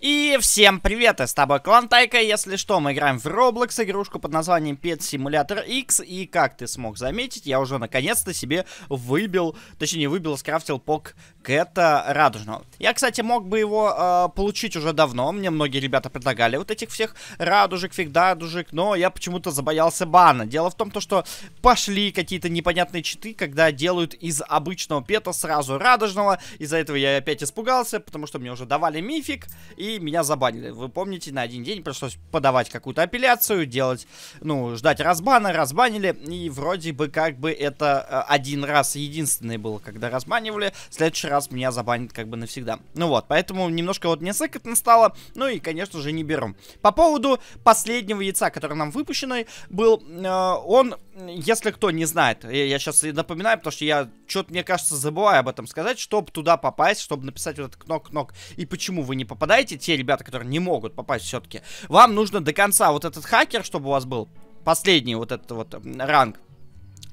И всем привет, и с тобой Клан Тайка, если что, мы играем в Roblox, игрушку под названием Pet Simulator X, и как ты смог заметить, я уже наконец-то себе выбил, точнее выбил, скрафтил пок Кэта радужного. Я, кстати, мог бы его э, получить уже давно, мне многие ребята предлагали вот этих всех радужек, фигдадужек, но я почему-то забоялся бана. Дело в том, то, что пошли какие-то непонятные читы, когда делают из обычного Пета сразу радужного, из-за этого я опять испугался, потому что мне уже давали мифик, и меня забанили. Вы помните, на один день пришлось подавать какую-то апелляцию, делать, ну, ждать разбана, разбанили, и вроде бы как бы это э, один раз единственный был, когда разбанивали, в следующий раз меня забанят как бы навсегда. Ну вот, поэтому немножко вот мне сыкотно стало, ну и, конечно же, не беру. По поводу последнего яйца, которое нам выпущено, был, э, он если кто не знает, я сейчас напоминаю, потому что я что-то, мне кажется, забываю об этом сказать, чтобы туда попасть, чтобы написать вот этот кнок-кнок, и почему вы не попадаете, те ребята, которые не могут попасть все-таки, вам нужно до конца вот этот хакер, чтобы у вас был последний вот этот вот ранг,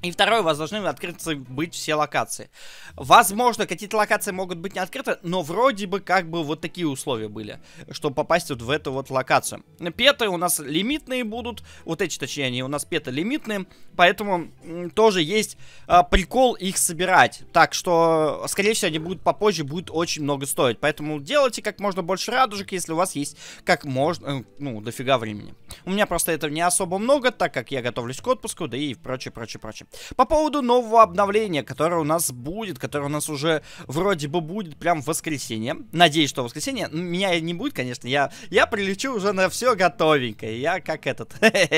и второе, у вас должны открыты быть все локации. Возможно, какие-то локации могут быть не открыты, но вроде бы как бы вот такие условия были, чтобы попасть вот в эту вот локацию. Петы у нас лимитные будут, вот эти, точнее, они у нас петы лимитные, поэтому тоже есть а, прикол их собирать. Так что, скорее всего, они будут попозже, будут очень много стоить. Поэтому делайте как можно больше радужек, если у вас есть как можно, э, ну, дофига времени. У меня просто этого не особо много, так как я готовлюсь к отпуску, да и прочее, прочее, прочее. По поводу нового обновления, которое у нас будет, которое у нас уже вроде бы будет прям в воскресенье. Надеюсь, что в воскресенье. Меня не будет, конечно. Я, я прилечу уже на все готовенькое. Я как этот.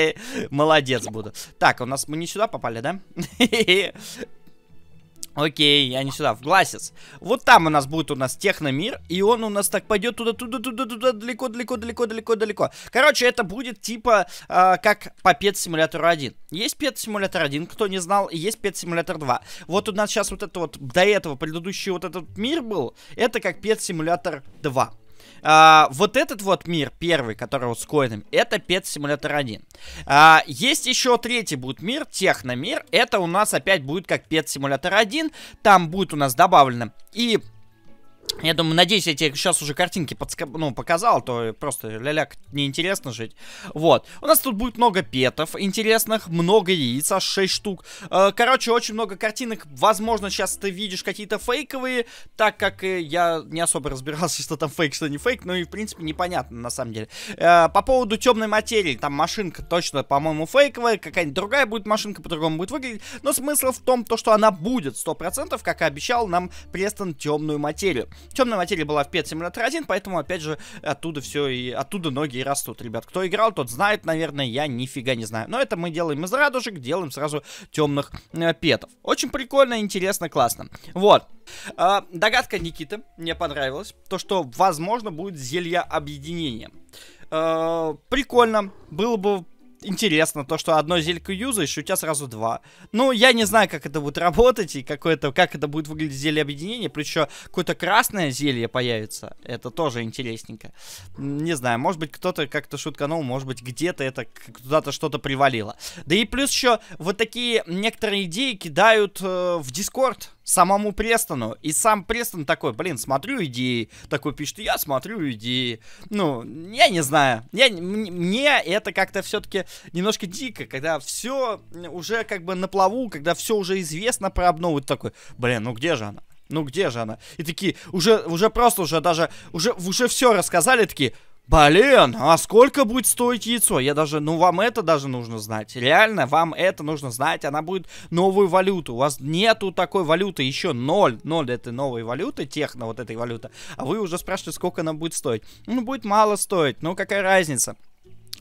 Молодец буду. Так, у нас мы не сюда попали, да? Окей, я не сюда, в Гласец. Вот там у нас будет у нас Техномир, и он у нас так пойдет туда-туда-туда-туда, далеко-далеко-далеко-далеко-далеко. Короче, это будет типа э, как по Пет Симулятору 1. Есть Пет Симулятор 1, кто не знал, и есть Пет Симулятор 2. Вот у нас сейчас вот это вот, до этого предыдущий вот этот мир был, это как Пет Симулятор 2. А, вот этот вот мир, первый, который вот с коином, это Pet Simulator 1. А, есть еще третий будет мир, техномир. Это у нас опять будет как Pet Simulator 1. Там будет у нас добавлено и я думаю, надеюсь, я тебе сейчас уже картинки подска... ну, показал, то просто ляляк неинтересно жить. Вот. У нас тут будет много петов интересных, много яиц, аж 6 штук. Э, короче, очень много картинок. Возможно, сейчас ты видишь какие-то фейковые, так как э, я не особо разбирался, что там фейк, что не фейк, но и, в принципе, непонятно, на самом деле. Э, по поводу темной материи, там машинка точно, по-моему, фейковая, какая-нибудь другая будет машинка, по-другому будет выглядеть, но смысл в том, то, что она будет 100%, как и обещал нам Престон темную материю. Темная материя была в Pet Simulator 1, поэтому, опять же, оттуда все и оттуда ноги и растут. Ребят, кто играл, тот знает, наверное, я нифига не знаю. Но это мы делаем из радужек, делаем сразу темных э, петов. Очень прикольно, интересно, классно. Вот. Э, догадка Никиты мне понравилась. То, что, возможно, будет зелье объединения. Э, а, прикольно. Было бы интересно, то, что одно зелье юзаешь, у тебя сразу два. Ну, я не знаю, как это будет работать и какое это, как это будет выглядеть зелье объединения, плюс еще какое-то красное зелье появится. Это тоже интересненько. Не знаю, может быть, кто-то как-то шутканул, может быть, где-то это куда-то что-то привалило. Да и плюс еще вот такие некоторые идеи кидают э, в Дискорд самому Престону. И сам Престон такой, блин, смотрю идеи. Такой пишет, я смотрю идеи. Ну, я не знаю. Я, мне это как-то все-таки немножко дико, когда все уже как бы на плаву, когда все уже известно про обнову. И такой, блин, ну где же она? Ну где же она? И такие, уже, уже просто, уже даже, уже, уже все рассказали, такие, Блин, а сколько будет стоить яйцо? Я даже, ну вам это даже нужно знать. Реально, вам это нужно знать. Она будет новую валюту. У вас нету такой валюты еще ноль. Ноль этой новой валюты, техно вот этой валюты. А вы уже спрашиваете, сколько она будет стоить. Ну, будет мало стоить. Ну, какая разница?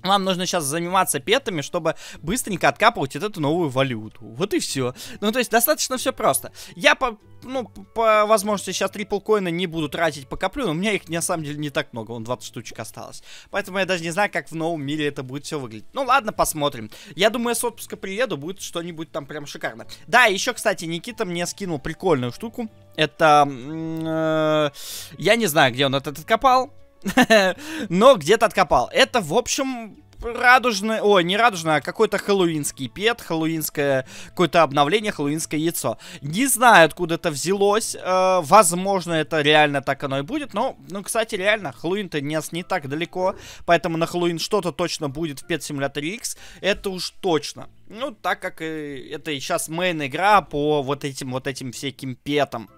Вам нужно сейчас заниматься петами, чтобы быстренько откапывать вот эту новую валюту. Вот и все. Ну, то есть, достаточно все просто. Я по, ну, по возможности сейчас трипл коина не буду тратить, покоплю, но у меня их на самом деле не так много, он 20 штучек осталось. Поэтому я даже не знаю, как в новом мире это будет все выглядеть. Ну ладно, посмотрим. Я думаю, я с отпуска приеду, будет что-нибудь там прям шикарно. Да, еще, кстати, Никита мне скинул прикольную штуку. Это... Э, я не знаю, где он этот откопал. Но где-то откопал. Это, в общем, радужное, о, не радужное, а какой-то хэллоуинский пет, хэллоуинское, какое-то обновление, хэллоуинское яйцо. Не знаю, откуда это взялось, э, возможно, это реально так оно и будет, но, ну, кстати, реально, Хэллоуин-то не, не так далеко, поэтому на Хэллоуин что-то точно будет в Pet Simulator X, это уж точно. Ну, так как э, это сейчас мейн игра по вот этим вот этим всяким петам.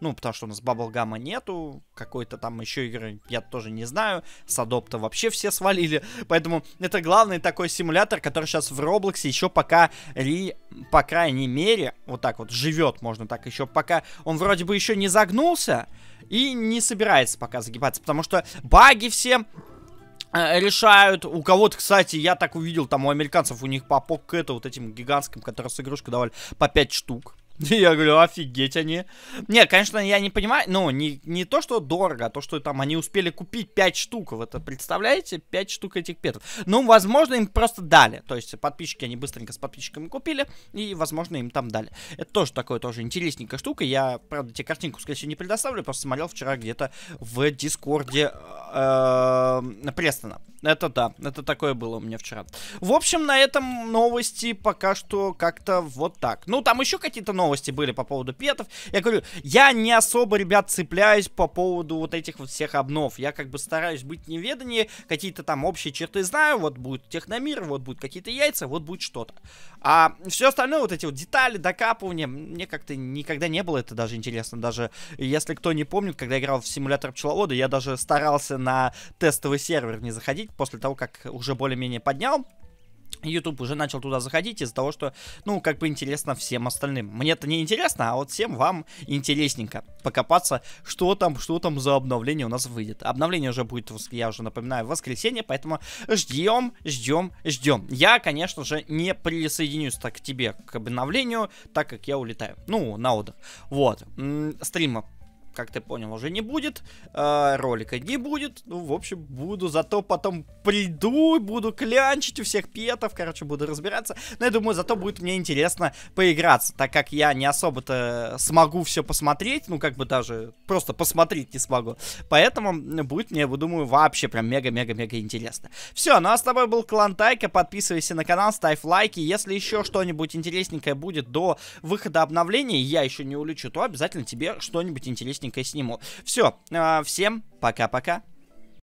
Ну, потому что у нас Bubblegum нету, какой-то там еще игры я тоже не знаю, с Адопта вообще все свалили, поэтому это главный такой симулятор, который сейчас в Роблоксе еще пока, ри, по крайней мере, вот так вот живет, можно так еще пока, он вроде бы еще не загнулся и не собирается пока загибаться, потому что баги все э, решают. У кого-то, кстати, я так увидел, там у американцев у них по покету вот этим гигантским, которые с игрушкой давали, по 5 штук. Я говорю, офигеть они. Не, конечно, я не понимаю, ну, не, не то, что дорого, а то, что там они успели купить 5 штук. Вы это представляете? 5 штук этих петов. Ну, возможно, им просто дали. То есть подписчики, они быстренько с подписчиками купили, и, возможно, им там дали. Это тоже такое тоже интересненькая штука. Я, правда, тебе картинку, скорее всего, не предоставлю, просто смотрел вчера где-то в Дискорде э -э Престона. Это да, это такое было у меня вчера. В общем, на этом новости пока что как-то вот так. Ну, там еще какие-то новости были по поводу петов. Я говорю, я не особо, ребят, цепляюсь по поводу вот этих вот всех обнов. Я как бы стараюсь быть неведание, какие-то там общие черты знаю. Вот будет техномир, вот будут какие-то яйца, вот будет что-то. А все остальное, вот эти вот детали, докапывания, мне как-то никогда не было это даже интересно. Даже если кто не помнит, когда я играл в симулятор пчеловода, я даже старался на тестовый сервер не заходить после того, как уже более-менее поднял. YouTube уже начал туда заходить из-за того, что, ну, как бы интересно всем остальным. мне это не интересно, а вот всем вам интересненько покопаться, что там, что там за обновление у нас выйдет. Обновление уже будет, я уже напоминаю, в воскресенье, поэтому ждем, ждем, ждем. Я, конечно же, не присоединюсь так к тебе к обновлению, так как я улетаю. Ну, на отдых. Вот. М -м, стрима как ты понял, уже не будет. Э, ролика не будет. Ну, в общем, буду зато потом приду, буду клянчить у всех петов, короче, буду разбираться. Но я думаю, зато будет мне интересно поиграться, так как я не особо-то смогу все посмотреть, ну, как бы даже просто посмотреть не смогу. Поэтому будет мне, думаю, вообще прям мега-мега-мега интересно. Все, ну а с тобой был Клан Тайка, подписывайся на канал, ставь лайки. Если еще что-нибудь интересненькое будет до выхода обновления, я еще не улечу, то обязательно тебе что-нибудь интересненькое аккуратненько сниму. Все, а, всем пока-пока.